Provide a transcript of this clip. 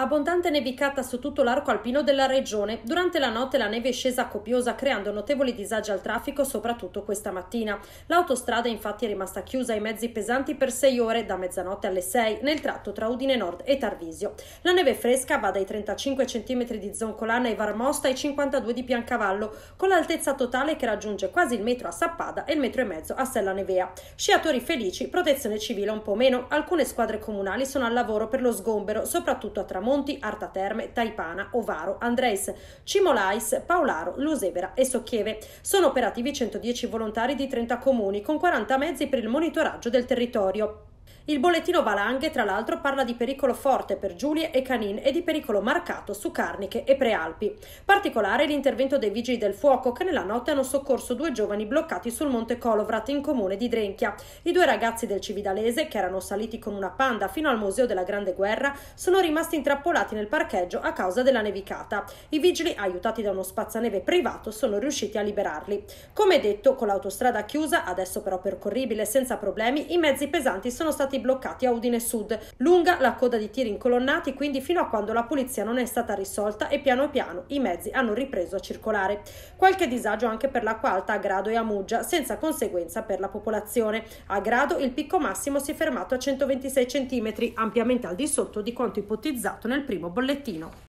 Abbondante nevicata su tutto l'arco alpino della regione. Durante la notte la neve è scesa copiosa creando notevoli disagi al traffico, soprattutto questa mattina. L'autostrada infatti è rimasta chiusa ai mezzi pesanti per 6 ore da mezzanotte alle 6 nel tratto tra Udine Nord e Tarvisio. La neve fresca va dai 35 cm di Zoncolana e Varmosta ai 52 di Piancavallo, con l'altezza totale che raggiunge quasi il metro a Sappada e il metro e mezzo a Sella Nevea. Sciatori felici, protezione civile un po' meno. Alcune squadre comunali sono al lavoro per lo sgombero, soprattutto a Tramonto Monti, Arta Terme, Taipana, Ovaro, Andres, Cimolais, Paolaro, Lusevera e Socchieve. Sono operativi 110 volontari di 30 comuni con 40 mezzi per il monitoraggio del territorio. Il bollettino Valanghe, tra l'altro, parla di pericolo forte per Giulie e Canin e di pericolo marcato su Carniche e Prealpi. Particolare l'intervento dei vigili del fuoco che nella notte hanno soccorso due giovani bloccati sul monte Colovrat in comune di Drenchia. I due ragazzi del Cividalese, che erano saliti con una panda fino al Museo della Grande Guerra, sono rimasti intrappolati nel parcheggio a causa della nevicata. I vigili, aiutati da uno spazzaneve privato, sono riusciti a liberarli. Come detto, con l'autostrada chiusa, adesso però percorribile senza problemi, i mezzi pesanti sono stati stati bloccati a Udine Sud. Lunga la coda di tiri incolonnati, quindi fino a quando la pulizia non è stata risolta e piano piano i mezzi hanno ripreso a circolare. Qualche disagio anche per l'acqua alta a Grado e a Muggia, senza conseguenza per la popolazione. A Grado il picco massimo si è fermato a 126 cm, ampiamente al di sotto di quanto ipotizzato nel primo bollettino.